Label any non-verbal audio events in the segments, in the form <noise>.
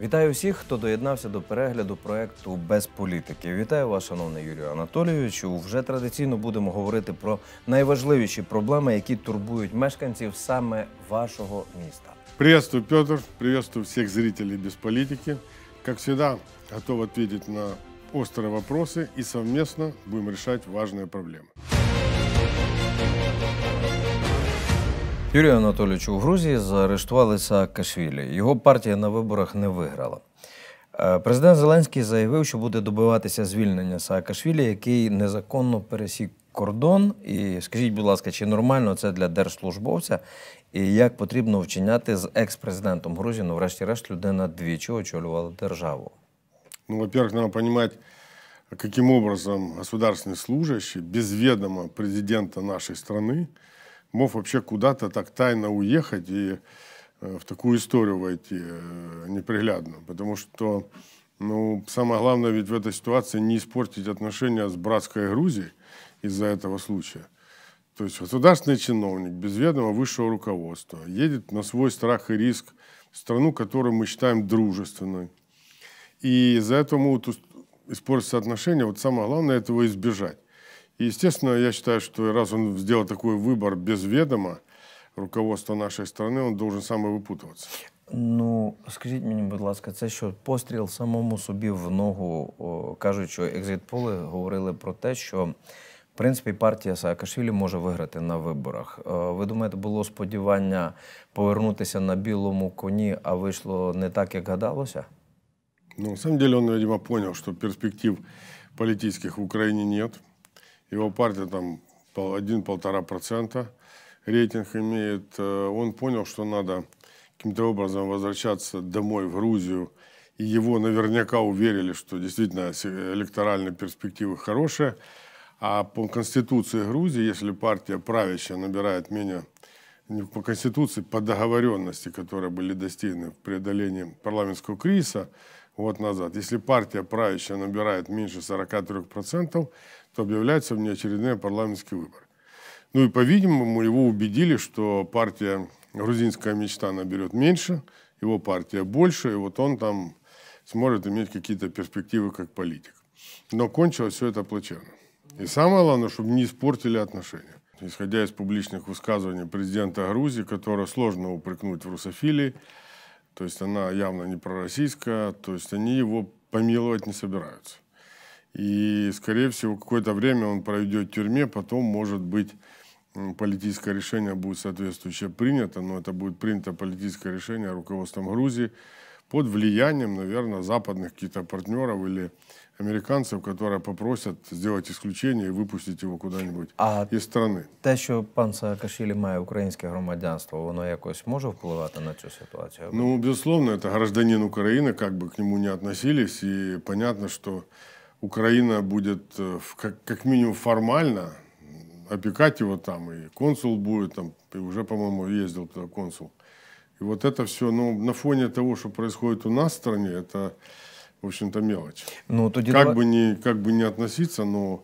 Вітаю всіх, хто доєднався до перегляду проекту без політики. Вітаю вас, шановний Юрію Анатолійовичу. Вже традиційно будемо говорити про найважливіші проблеми, які турбують мешканців саме вашого міста. Приветствую, Петр. Приветствую всіх зрителей без політики. Як завжди, готов ответить на острі питання і совместно будемо решать важные проблеми. Юрію Анатолійовичу, у Грузії заарештували Саакашвілі. Його партія на виборах не виграла. Е, президент Зеленський заявив, що буде добиватися звільнення Саакашвілі, який незаконно пересік кордон. І скажіть, будь ласка, чи нормально це для держслужбовця? І як потрібно вчиняти з екс-президентом Грузії? Ну, врешті-решт, людина двічі очолювала державу? Ну, во-первых, треба розуміти, яким образом государственный служащий без ведома президента нашої страны мог вообще куда-то так тайно уехать и э, в такую историю войти э, неприглядно. Потому что ну, самое главное ведь в этой ситуации не испортить отношения с братской Грузией из-за этого случая. То есть государственный чиновник без ведома высшего руководства едет на свой страх и риск в страну, которую мы считаем дружественной. И из-за этого могут испортиться отношения. Вот самое главное этого избежать. естественно, я считаю, что раз он сделал такой выбор без ведома, руководства нашей страны, он должен саме випутуватися. Ну, скажіть мені, будь ласка, це що постріл самому собі в ногу, о, кажуть, що екзитполи говорили про те, що в принципі партія Саакашвілі може виграти на виборах. Е, ви думаєте, було сподівання повернутися на білому коні, а вийшло не так, як гадалося? Ну, на самом деле, он, видимо, понял, что перспектив политических в Украине нет. его партия там 1-1,5% рейтинг имеет. Э, он понял, что надо каким-то образом возвращаться домой в Грузию, и его наверняка уверили, что действительно электоральные перспективы хорошие. А по Конституции Грузии, если партия правящая набирает менее по Конституции, по договоренности, которые были достигнуты в преодолении парламентского кризиса, год назад. Если партия правящая набирает меньше 43%, то объявляются внеочередные парламентский выбор. Ну и, по-видимому, его убедили, что партия «Грузинская мечта» наберет меньше, его партия больше, и вот он там сможет иметь какие-то перспективы как политик. Но кончилось все это плачевно. И самое главное, чтобы не испортили отношения. Исходя из публичных высказываний президента Грузии, которого сложно упрекнуть в русофилии, то есть она явно не пророссийская, то есть они его помиловать не собираются. И, скорее всего, какое-то время он проведет в тюрьме, потом, может быть, политическое решение будет соответствующее принято, но это будет принято политическое решение руководством Грузии, под влиянием, наверное, западных каких-то партнеров или американцев, которые попросят сделать исключение і випустити його куди-небудь а из страны. Те, що пан Саакашвілі має українське громадянство, воно якось може впливати на эту ситуацию. Ну, безусловно, это гражданин Украины, как бы к нему не относились, и понятно, что Украина будет, как, минимум, формально опекать его там, и консул будет там, и уже, по моему ездил туди консул. И вот это все, ну, на фоне того, что происходит у нас в стране, это, в общем-то, мелочь. Ну, тоді как, давай... би не, как би не относиться, но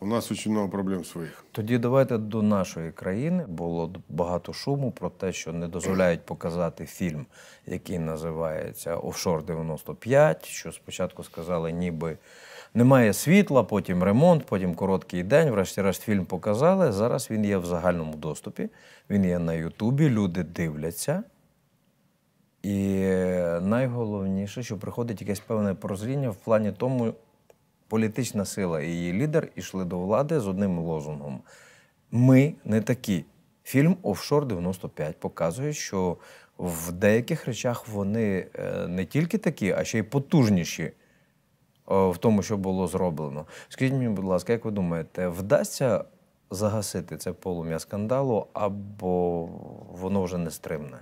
у нас очень много проблем своїх. Тоді давайте до нашої країни. Було багато шуму про те, що не дозволяють показати фільм, який називається Офшор 95 Що спочатку сказали, ніби немає світла, потім ремонт, потім короткий день. Врешті-решт фільм показали. Зараз він є в загальному доступі. Він є на Ютубі. Люди дивляться. І найголовніше, що приходить якесь певне прозріння в плані тому, політична сила і її лідер ішли до влади з одним лозунгом: ми не такі. Фільм Офшор 95 показує, що в деяких речах вони е, не тільки такі, а ще й потужніші е, в тому, що було зроблено. Скажіть мені, будь ласка, як ви думаєте, вдасться загасити це полум'я скандалу або воно вже не стримне?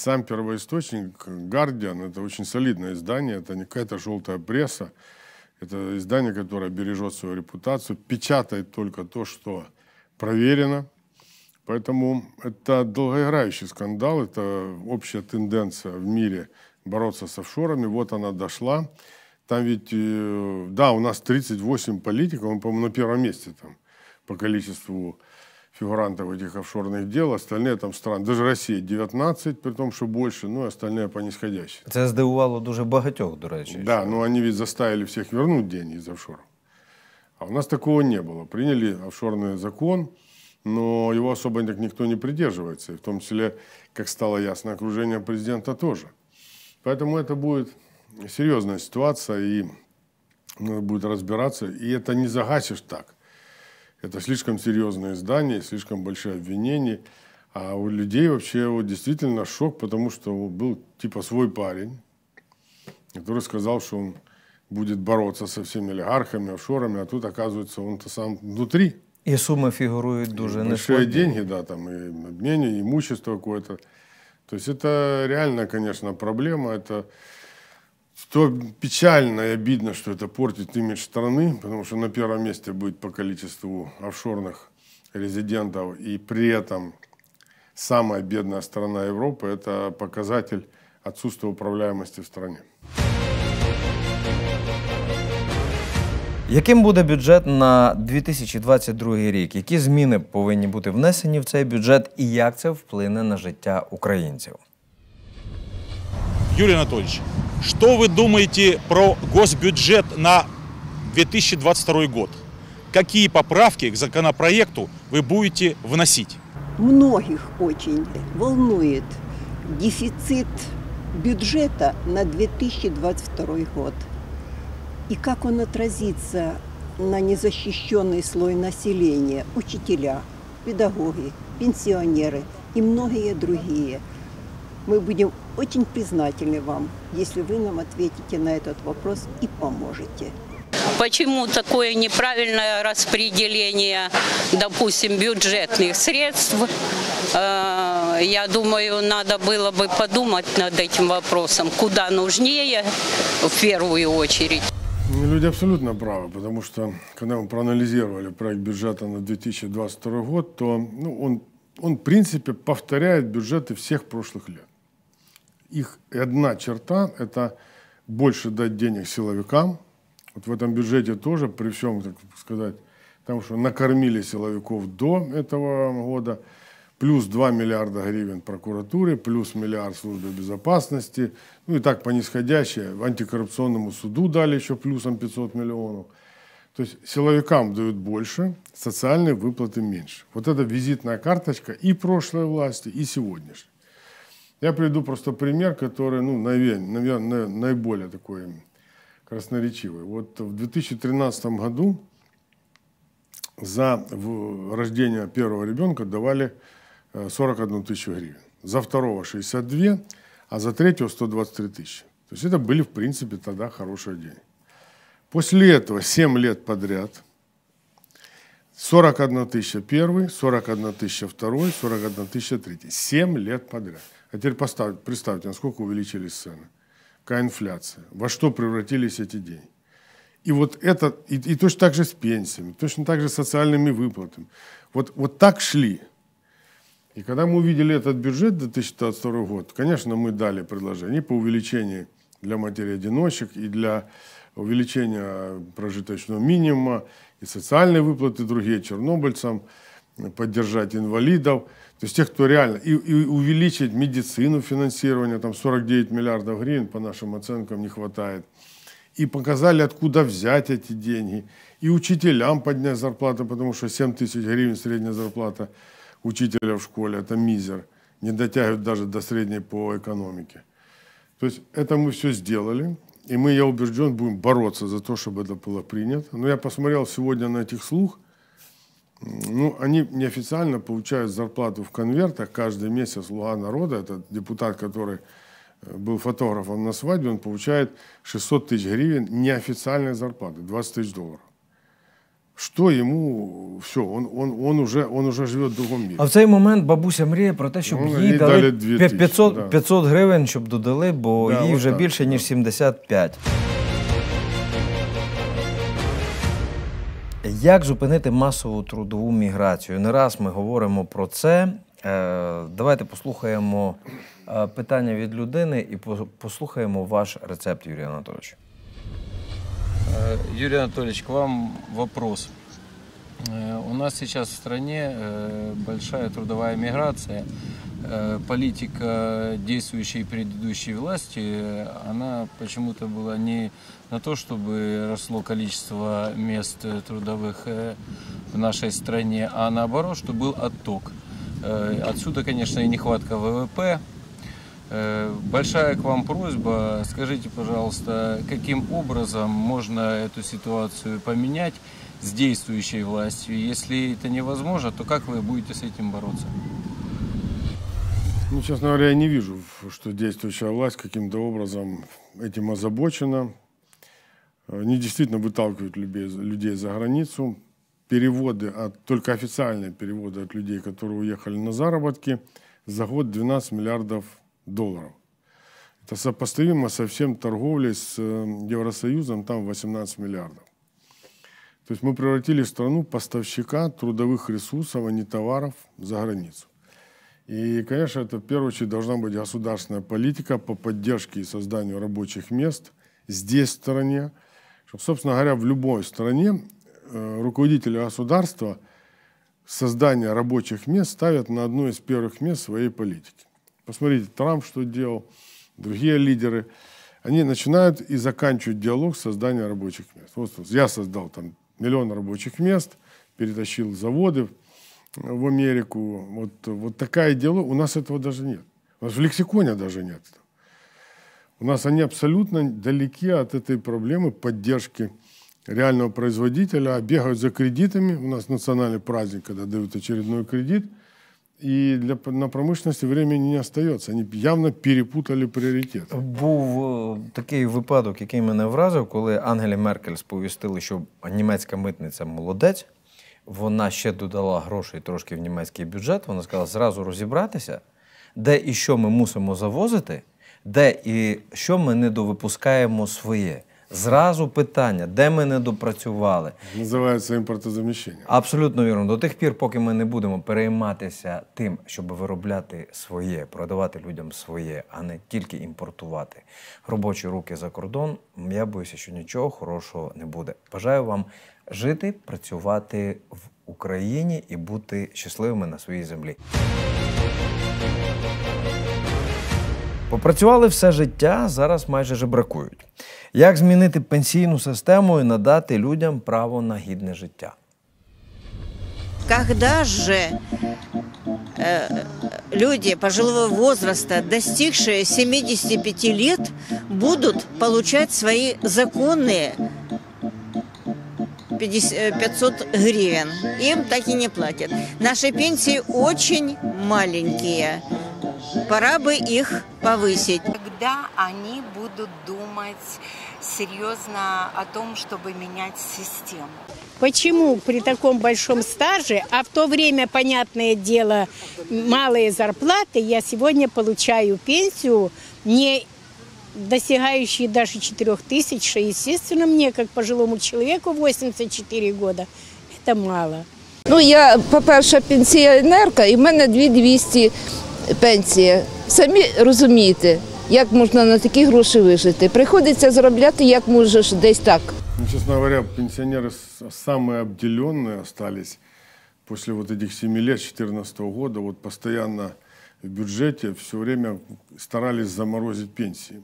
сам первоисточник «Гардиан» — это очень солидное издание, это не какая-то желтая пресса, это издание, которое бережет свою репутацию, печатает только то, что проверено. Поэтому это долгоиграющий скандал, это общая тенденция в мире бороться с офшорами. Вот она дошла. Там ведь, э, да, у нас 38 политиков, он, по-моему, на первом месте там по количеству фигурантов этих офшорных дел, остальные там стран, даже Россия 19, при тому, що більше, ну, остальные по нисходящей. Это здивувало дуже багатьох, до речі. Да, ну они ведь заставили всех вернуть деньги из офшоров. А у нас такого не было. Приняли офшорный закон, но его особо так никто не придерживается. И в том числе, как стало ясно, окружение президента тоже. Поэтому это будет серьезная ситуация, и надо будет разбираться. И это не загасишь так. Это слишком серьезное издание, слишком большие обвинения. А у людей вообще вот действительно шок, потому что был типа свой парень, который сказал, что он будет бороться со всеми олигархами, офшорами, а тут, оказывается, он-то сам внутри. І суми фігурують дуже Большие деньги, да, там и обмене, и имущество какое-то. То есть это реально, конечно, проблема. Это что печально и обидно, что это портит имидж страны, потому что на первом месте будет по количеству офшорных резидентов, и при этом самая бедная страна Европы – это показатель отсутствия управляемости в стране. Яким буде бюджет на 2022 рік? Які зміни повинні бути внесені в цей бюджет, і як це вплине на життя українців? Юрій Анатолійович. Что вы думаете про госбюджет на 2022 год? Какие поправки к законопроекту вы будете вносить? Многих очень волнует дефицит бюджета на 2022 год. И как он отразится на незащищенный слой населения, учителя, педагоги, пенсионеры и многие другие – мы будем очень признательны вам, если вы нам ответите на этот вопрос и поможете. Почему такое неправильное распределение, допустим, бюджетных средств? Э, я думаю, надо было бы подумать над этим вопросом, куда нужнее в первую очередь. Ну, люди абсолютно правы, потому что когда мы проанализировали проект бюджета на 2022 год, то ну, он, он в принципе повторяет бюджеты всех прошлых лет их одна черта – это больше дать денег силовикам. Вот в этом бюджете тоже, при всем, так сказать, потому что накормили силовиков до этого года, плюс 2 миллиарда гривен прокуратуре, плюс миллиард службы безопасности, ну и так по нисходящей, антикоррупционному суду дали еще плюсом 500 миллионов. То есть силовикам дают больше, социальные выплаты меньше. Вот это визитная карточка и прошлой власти, и сегодняшней. Я приведу просто пример, который, ну, наверное, наиболее такой красноречивый. Вот в 2013 году за рождение первого ребенка давали 41 э, тысячу гривен. За второго 62, а за третьего 123 тысячи. То есть это были, в принципе, тогда хорошие деньги. После этого 7 лет подряд – 41 тысяча первый, 41 тысяча второй, 41 тысяча третий. Семь лет подряд. А теперь поставь, представьте, насколько увеличились цены. Какая инфляция. Во что превратились эти деньги. И вот это, и, и точно так же с пенсиями, точно так же с социальными выплатами. Вот, вот так шли. И когда мы увидели этот бюджет 2022 года, конечно, мы дали предложение по увеличению для матери одиночек и для увеличения прожиточного минимума, и социальные выплаты другие чернобыльцам, поддержать инвалидов, то есть тех, кто реально, и, и увеличить медицину финансирования, там 49 миллиардов гривен, по нашим оценкам, не хватает. И показали, откуда взять эти деньги, и учителям поднять зарплату, потому что 7 тысяч гривен средняя зарплата учителя в школе, это мизер, не дотягивают даже до средней по экономике. То есть это мы все сделали, и мы, я убежден, будем бороться за то, чтобы это было принято. Но я посмотрел сегодня на этих слух, ну, они неофициально получают зарплату в конвертах каждый месяц «Слуга народа», это депутат, который э, был фотографом на свадьбе, он получает 600 тысяч гривен неофициальной зарплаты, 20 тысяч долларов. Що йому все, он он, он уже он уже живе в другому мірі. А в цей момент бабуся мріє про те, щоб ну, їй дали 500 да. 500 гривень, щоб додали, бо да, їй вже так, більше ніж 75. Як зупинити масову трудову міграцію? Не раз ми говоримо про це. Е, давайте послухаємо е, питання від людини і послухаємо ваш рецепт, Юрій Анатолійович. Э, Юрий Анатольевич, к вам вопрос. Э, у нас сейчас в стране э, большая трудовая миграция. Политика действующей предыдущей власти, она почему-то была не на то, чтобы росло количество мест трудовых в нашей стране, а наоборот, что был отток. Отсюда, конечно, и нехватка ВВП, Э, большая к вам просьба, скажите, пожалуйста, каким образом можно эту ситуацию поменять с действующей властью? Если это невозможно, то как вы будете с этим бороться? Ну, честно говоря, я не вижу, что действующая власть каким-то образом этим озабочена. Э, они действительно выталкивают людей за границу. Переводы, от, только официальные переводы от людей, которые уехали на заработки, за год 12 миллиардов долларов. Это сопоставимо со всем торговлей с эм, Евросоюзом, там 18 миллиардов. То есть мы превратили страну поставщика трудовых ресурсов, а не товаров за границу. И, конечно, это в первую очередь должна быть государственная политика по поддержке и созданию рабочих мест здесь, в стране. Чтобы, собственно говоря, в любой стране э, руководители государства создание рабочих мест ставят на одно из первых мест своей политики. Посмотрите, Трамп что делал, другие лидеры. Они начинают и заканчивают диалог создания рабочих мест. Вот я создал там миллион рабочих мест, перетащил заводы в Америку. Вот, вот такая дело. У нас этого даже нет. У нас в лексиконе даже нет. У нас они абсолютно далеки от этой проблемы поддержки реального производителя, а бегают за кредитами. У нас национальный праздник, когда дают очередной кредит – І для на промишленності времени не остається. Вони явно перепутали пріоритет. Був е, такий випадок, який мене вразив, коли Ангелі Меркель сповістили, що німецька митниця молодець. Вона ще додала грошей трошки в німецький бюджет. Вона сказала зразу розібратися, де і що ми мусимо завозити, де і що ми недовипускаємо своє. Зразу питання, де ми не допрацювали, Називається імпортозаміщення. Абсолютно вірно. До тих пір, поки ми не будемо перейматися тим, щоб виробляти своє, продавати людям своє, а не тільки імпортувати робочі руки за кордон. Я боюся, що нічого хорошого не буде. Бажаю вам жити, працювати в Україні і бути щасливими на своїй землі. Попрацювали все життя, зараз майже жебракують. Як змінити пенсійну систему і надати людям право на гідне життя? Когда же э, люди пожилого возраста, достигшие 75 лет, будут получать свои законные 500 э, гривен? Им так и не платят. Наши пенсии очень маленькие. Пора бы их повысить. Когда они будут думать серьезно о том, чтобы менять систему? Почему при таком большом стаже, а в то время, понятное дело, малые зарплаты, я сегодня получаю пенсию не достигающие даже 4 тысяч, что естественно, мне, как пожилому человеку, 84 года, это мало. Ну, я, по-перше, пенсіонерка, и в мене 2200 пенсія. Самі розумієте, як можна на такі гроші вижити. Приходиться заробляти, як можеш, десь так. Ну, честно говоря, пенсионеры самые обделенные остались после вот этих 7 лет 2014 года. Вот постоянно в бюджете все время старались заморозить пенсии.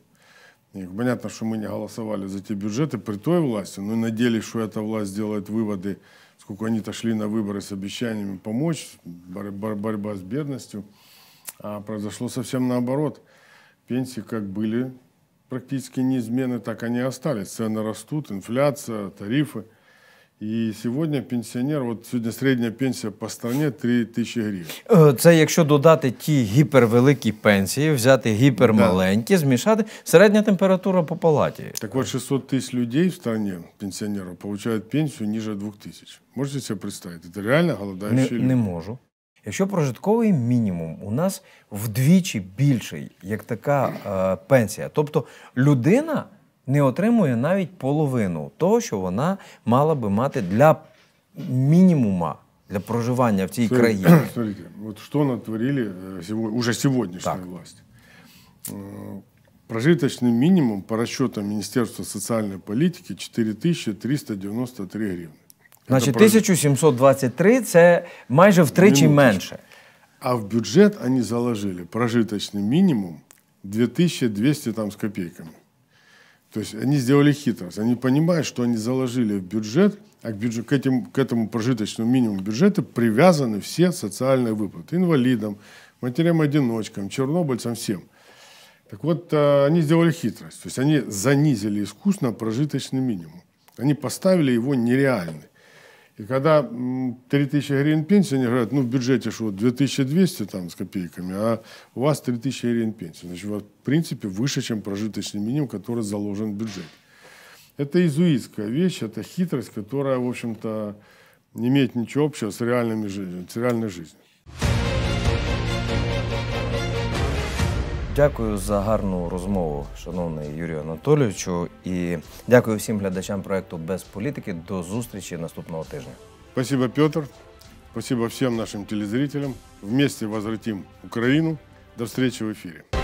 И понятно, что мы не голосовали за те бюджеты при той власти, но надеялись, что эта власть сделает выводы, сколько они-то шли на выборы с обещаниями помочь, борь борьба с бедностью – а произошло совсем наоборот. Пенсии как были практически неизменны, так они и остались. Цены растут, инфляция, тарифы. І сьогодні пенсіонер, от сьогодні середня пенсія по стране 3 тисячі гривень. Е, це якщо додати ті гіпервеликі пенсії, взяти гіпермаленькі, да. змішати середня температура по палаті. Так от 600 тисяч людей в стране пенсіонерів отримують пенсію ніже 2 тисяч. Можете себе представити? Це реально голодаючі не, люди? Не можу. Якщо прожитковий мінімум у нас вдвічі більший, як така е, пенсія, тобто людина не отримує навіть половину того, що вона мала би мати для мінімума. для проживання в цій країні. краине. <clears throat> Смотрите, вот что натворили э, уже сегодняшняя власть. Э, прожиточный минимум по расчетам Министерства социальной политики 4393 гривны. Значить, 1723 це майже втричі Минуточку. менше. А в бюджет вони заложили прожиточний мінімум 2200 там з копійками. То есть они сделали хитрость. Они понимают, что они заложили в бюджет, а к, бюджет, к, этим, к этому прожиточному минимуму бюджета привязаны все социальные выплаты. Инвалидам, матерям-одиночкам, чернобыльцам, всем. Так вот, э, они сделали хитрость. То есть они занизили искусственно прожиточный минимум. Они поставили его нереальный. И когда 3000 гривен пенсии, они говорят, ну, в бюджете что, 2200 там с копейками, а у вас 3000 гривен пенсии. Значит, в принципе, выше, чем прожиточный минимум, который заложен в бюджете. Это изуистская вещь, это хитрость, которая, в общем-то, не имеет ничего общего с, реальными, с реальной жизнью. Дякую за гарну розмову, шановний Юрію Анатолійовичу, і дякую всім глядачам проекту без політики. До зустрічі наступного тижня. Спасибо, Петр. Спасибо всім нашим телезрителям. Вместе возвратим Україну. До встречи в ефірі.